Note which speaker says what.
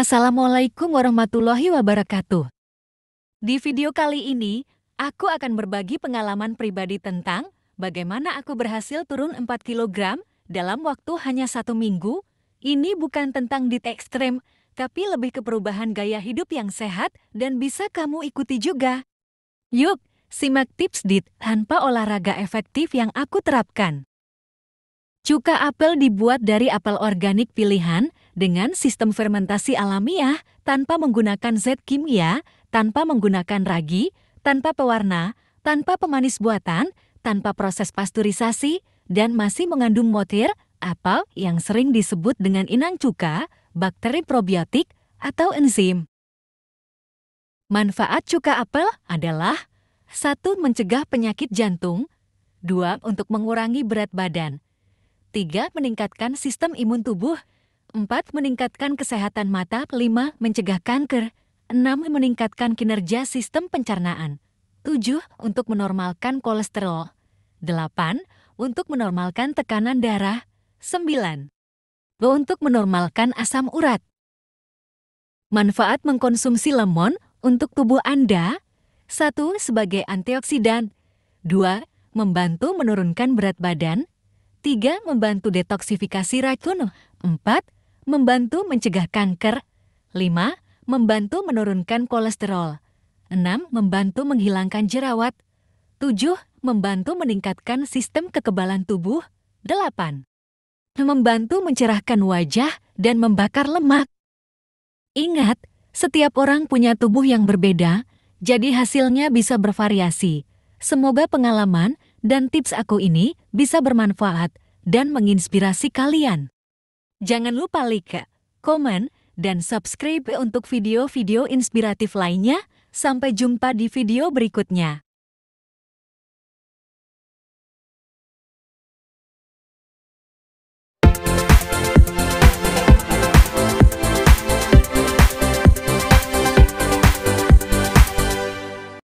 Speaker 1: Assalamualaikum warahmatullahi wabarakatuh. Di video kali ini, aku akan berbagi pengalaman pribadi tentang bagaimana aku berhasil turun 4 kg dalam waktu hanya satu minggu. Ini bukan tentang diet ekstrem, tapi lebih ke perubahan gaya hidup yang sehat dan bisa kamu ikuti juga. Yuk, simak tips diet tanpa olahraga efektif yang aku terapkan. Cuka apel dibuat dari apel organik pilihan dengan sistem fermentasi alamiah tanpa menggunakan zat kimia, tanpa menggunakan ragi, tanpa pewarna, tanpa pemanis buatan, tanpa proses pasturisasi, dan masih mengandung motir, apel yang sering disebut dengan inang cuka, bakteri probiotik, atau enzim. Manfaat cuka apel adalah 1. Mencegah penyakit jantung 2. Untuk mengurangi berat badan 3. Meningkatkan sistem imun tubuh 4. Meningkatkan kesehatan mata 5. Mencegah kanker 6. Meningkatkan kinerja sistem pencernaan 7. Untuk menormalkan kolesterol 8. Untuk menormalkan tekanan darah 9. Untuk menormalkan asam urat Manfaat mengkonsumsi lemon untuk tubuh Anda 1. Sebagai antioksidan 2. Membantu menurunkan berat badan 3. Membantu detoksifikasi racun. 4. Membantu mencegah kanker. 5. Membantu menurunkan kolesterol. 6. Membantu menghilangkan jerawat. 7. Membantu meningkatkan sistem kekebalan tubuh. 8. Membantu mencerahkan wajah dan membakar lemak. Ingat, setiap orang punya tubuh yang berbeda, jadi hasilnya bisa bervariasi. Semoga pengalaman dan tips aku ini bisa bermanfaat dan menginspirasi kalian. Jangan lupa like, komen, dan subscribe untuk video-video inspiratif lainnya. Sampai jumpa di video berikutnya.